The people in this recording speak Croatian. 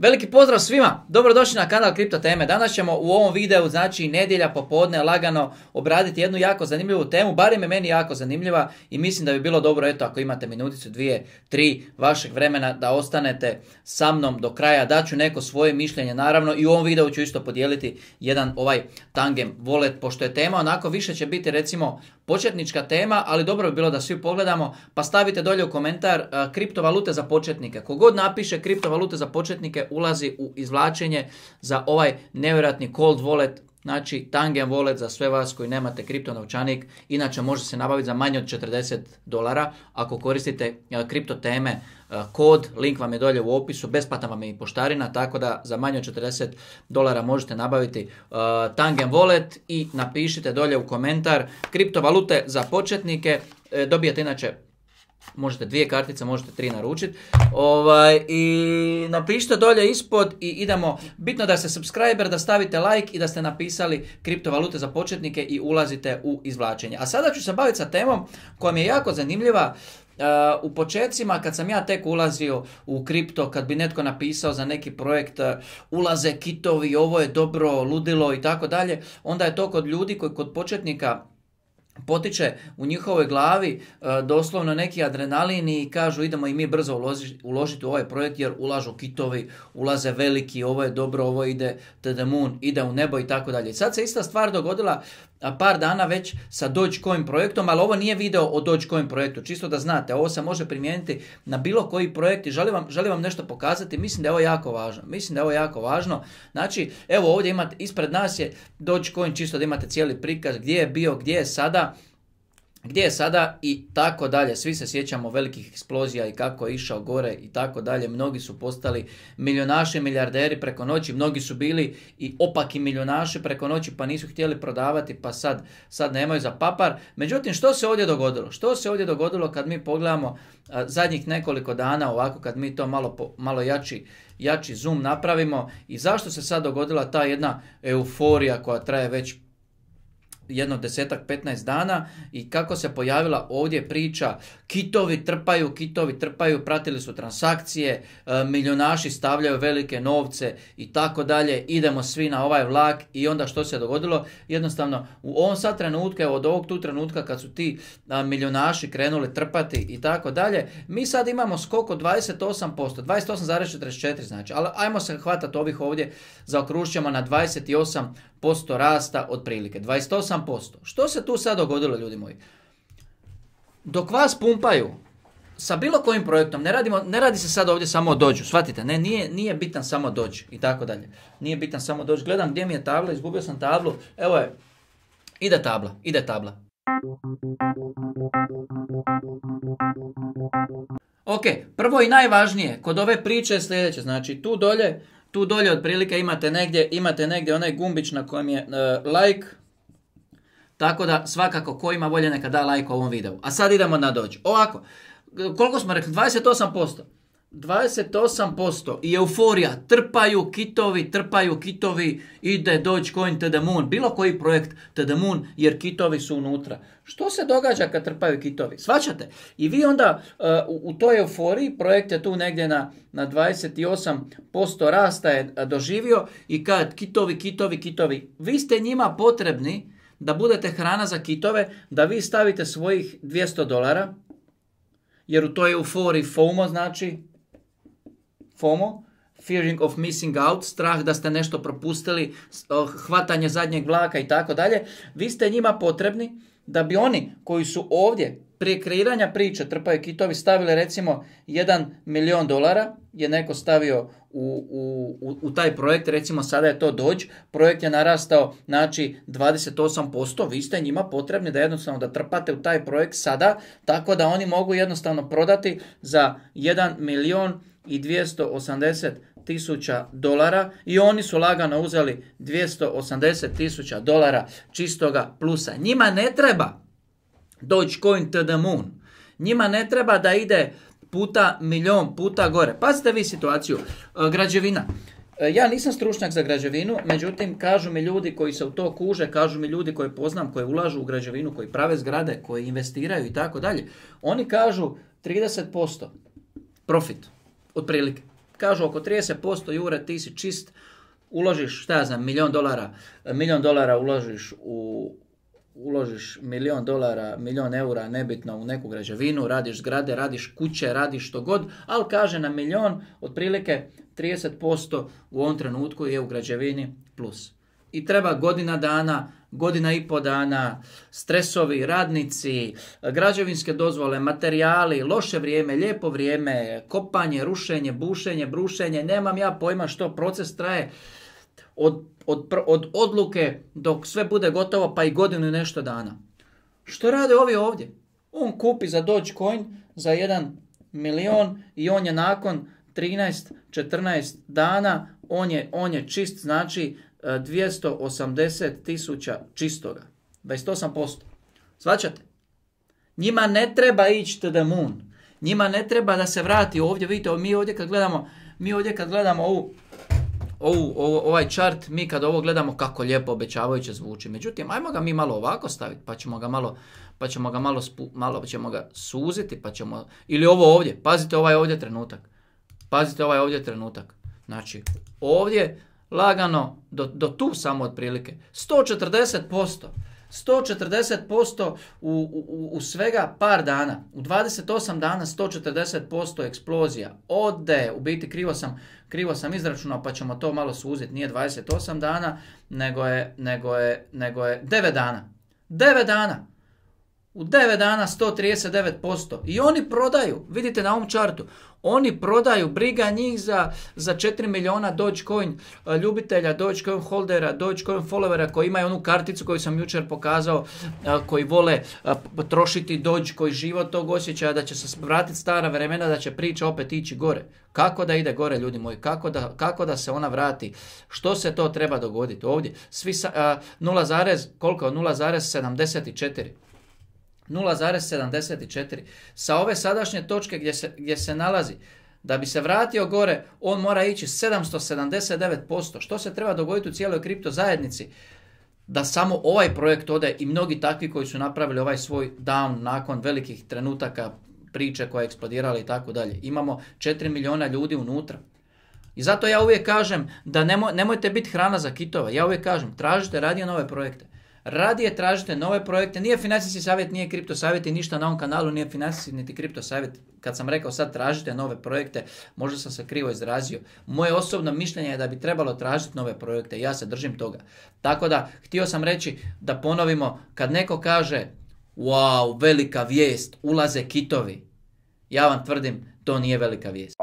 Veliki pozdrav svima, dobrodošli na kanal Kripto Teme. Danas ćemo u ovom videu, znači nedjelja popodne, lagano obraditi jednu jako zanimljivu temu, barem je meni jako zanimljiva i mislim da bi bilo dobro, eto, ako imate minuticu, dvije, tri vašeg vremena da ostanete sa mnom do kraja, ću neko svoje mišljenje, naravno i u ovom videu ću isto podijeliti jedan ovaj tangem wallet, pošto je tema onako više će biti recimo početnička tema, ali dobro bi bilo da svi pogledamo, pa stavite dolje u komentar kriptovalute za početnike. Kogod napiše kriptovalute za početnike ulazi u izvlačenje za ovaj nevjerojatni cold wallet Znači, Tangen Wallet za sve vas koji nemate kripto novčanik, inače može se nabaviti za manje od 40 dolara. Ako koristite e, kripto teme, e, kod, link vam je dolje u opisu, besplatna vam je i poštarina, tako da za manje od 40 dolara možete nabaviti e, Tangen Wallet i napišite dolje u komentar kriptovalute za početnike. Dobijete inače možete dvije kartice, možete tri naručiti. Ovaj, I napišite dolje ispod i idemo. Bitno da ste subscriber, da stavite like i da ste napisali kriptovalute za početnike i ulazite u izvlačenje. A sada ću se baviti sa temom koja mi je jako zanimljiva. E, u početcima kad sam ja tek ulazio u kripto, kad bi netko napisao za neki projekt e, ulaze kitovi, ovo je dobro, ludilo i tako dalje, onda je to kod ljudi koji kod početnika potiče u njihovoj glavi e, doslovno neki adrenalin i kažu idemo i mi brzo uložiti u ovaj projekt jer ulažu kitovi, ulaze veliki, ovo je dobro, ovo ide to the moon, ide u nebo i tako dalje. Sad se ista stvar dogodila par dana već sa Dogecoin projektom, ali ovo nije video o Dogecoin projektu, čisto da znate, ovo se može primijeniti na bilo koji projekt i želim vam, vam nešto pokazati, mislim da je ovo jako važno, mislim da je ovo jako važno, znači evo ovdje imate, ispred nas je Dogecoin, čisto da imate cijeli prikaz gdje je bio, gdje je sada, gdje je sada i tako dalje. Svi se sjećamo velikih eksplozija i kako je išao gore i tako dalje. Mnogi su postali milionaši, milijarderi preko noći. Mnogi su bili i opaki milionaši preko noći pa nisu htjeli prodavati pa sad, sad nemaju za papar. Međutim, što se ovdje dogodilo? Što se ovdje dogodilo kad mi pogledamo zadnjih nekoliko dana ovako kad mi to malo, malo jači, jači zoom napravimo i zašto se sad dogodila ta jedna euforija koja traje već jedno desetak, 15 dana i kako se pojavila ovdje priča kitovi trpaju, kitovi trpaju, pratili su transakcije, e, milionaši stavljaju velike novce i tako dalje, idemo svi na ovaj vlak i onda što se dogodilo? Jednostavno u ovom sad trenutku, od ovog tu trenutka kad su ti milionaši krenuli trpati i tako dalje, mi sad imamo skoko 28%, 28,44 znači, ali ajmo se hvatati ovih ovdje zaokrušćemo na 28 posto rasta otprilike, 28%. Što se tu sad dogodilo ljudi moji? Dok vas pumpaju sa bilo kojim projektom, ne, radimo, ne radi se sad ovdje samo o dođu, shvatite, ne, nije, nije bitan samo dođu i tako dalje. Nije bitan samo dođu, gledam gdje mi je tabla, izgubio sam tablu, evo je, ide tabla, ide tabla. Ok, prvo i najvažnije kod ove priče je sljedeće, znači tu dolje tu dolje otprilike imate negdje, imate negdje onaj gumbić na kojem je e, like. Tako da svakako ko ima volje neka da like ovom videu. A sad idemo na dođu. Ovako, e, koliko smo rekli? 28%. 28% i euforija, trpaju kitovi, trpaju kitovi, ide Dogecoin to bilo koji projekt Tedemun, jer kitovi su unutra. Što se događa kad trpaju kitovi? Svaćate? I vi onda uh, u, toj euforiji, projekt je tu negdje na, na 28% rasta je uh, doživio i kad kitovi, kitovi, kitovi, vi ste njima potrebni da budete hrana za kitove, da vi stavite svojih 200 dolara, jer u toj euforiji FOMO znači FOMO, fearing of missing out, strah da ste nešto propustili, oh, hvatanje zadnjeg vlaka i tako dalje, vi ste njima potrebni da bi oni koji su ovdje prije kreiranja priče Trpaju kitovi stavili recimo 1 milion dolara je neko stavio u, u, u, taj projekt, recimo sada je to dođ, projekt je narastao znači 28%, vi ste njima potrebni da jednostavno da trpate u taj projekt sada, tako da oni mogu jednostavno prodati za 1 milion i 280 tisuća dolara i oni su lagano uzeli 280 tisuća dolara čistoga plusa. Njima ne treba doć to the moon. Njima ne treba da ide puta milion puta gore. Pazite vi situaciju. E, građevina. E, ja nisam stručnjak za građevinu, međutim kažu mi ljudi koji se u to kuže, kažu mi ljudi koje poznam, koji ulažu u građevinu, koji prave zgrade, koji investiraju i tako dalje. Oni kažu 30% profit otprilike. Kažu oko 30% jure ti si čist, uložiš, šta ja znam, milion dolara, milion dolara uložiš u uložiš milion dolara, milion eura, nebitno u neku građevinu, radiš zgrade, radiš kuće, radiš što god, ali kaže na milion, otprilike 30% u ovom trenutku je u građevini plus. I treba godina dana godina i po dana, stresovi, radnici, građevinske dozvole, materijali, loše vrijeme, lijepo vrijeme, kopanje, rušenje, bušenje, brušenje, nemam ja pojma što proces traje od, od, od odluke dok sve bude gotovo pa i godinu i nešto dana. Što rade ovi ovdje? On kupi za Dogecoin za jedan milion i on je nakon 13-14 dana, on je, on je čist, znači 280 e, tisuća čistoga. 28%. Svačate? Njima ne treba ići to the moon. Njima ne treba da se vrati ovdje. Vidite, mi ovdje kad gledamo, mi ovdje kad gledamo ovu, ovu, ovaj chart, mi kad ovo gledamo kako lijepo obećavajuće zvuči. Međutim, ajmo ga mi malo ovako staviti, pa ćemo ga malo, pa ćemo ga malo, spu, malo ćemo ga suziti, pa ćemo, ili ovo ovdje, pazite ovaj ovdje trenutak. Pazite ovaj ovdje trenutak. Znači, ovdje lagano do, do tu samo otprilike. 140%. 140% u, u, u svega par dana, u 28 dana 140% eksplozija, ode, u biti krivo sam, krivo sam izračunao pa ćemo to malo suziti, nije 28 dana, nego je, nego je, nego je 9 dana. 9 dana! U 9 dana 139%. I oni prodaju, vidite na ovom čartu, oni prodaju, briga njih za, za 4 miliona Dogecoin eh, ljubitelja, Dogecoin holdera, Dogecoin followera koji imaju onu karticu koju sam jučer pokazao, eh, koji vole eh, trošiti Doge, koji život tog osjećaja da će se vratiti stara vremena, da će priča opet ići gore. Kako da ide gore, ljudi moji? Kako da, kako da se ona vrati? Što se to treba dogoditi ovdje? Svi sa, a, 0, koliko? 0,74. 0,74. Sa ove sadašnje točke gdje se, gdje se nalazi, da bi se vratio gore, on mora ići 779%. Što se treba dogoditi u cijeloj kripto zajednici? Da samo ovaj projekt ode i mnogi takvi koji su napravili ovaj svoj down nakon velikih trenutaka priče koja je eksplodirala i tako dalje. Imamo 4 miliona ljudi unutra. I zato ja uvijek kažem da nemojte biti hrana za kitove. Ja uvijek kažem, tražite radije nove projekte radije tražite nove projekte. Nije financijski savjet, nije kripto savjet i ništa na ovom kanalu nije financijski niti kripto savjet. Kad sam rekao sad tražite nove projekte, možda sam se krivo izrazio. Moje osobno mišljenje je da bi trebalo tražiti nove projekte. Ja se držim toga. Tako da, htio sam reći da ponovimo, kad neko kaže wow, velika vijest, ulaze kitovi. Ja vam tvrdim, to nije velika vijest.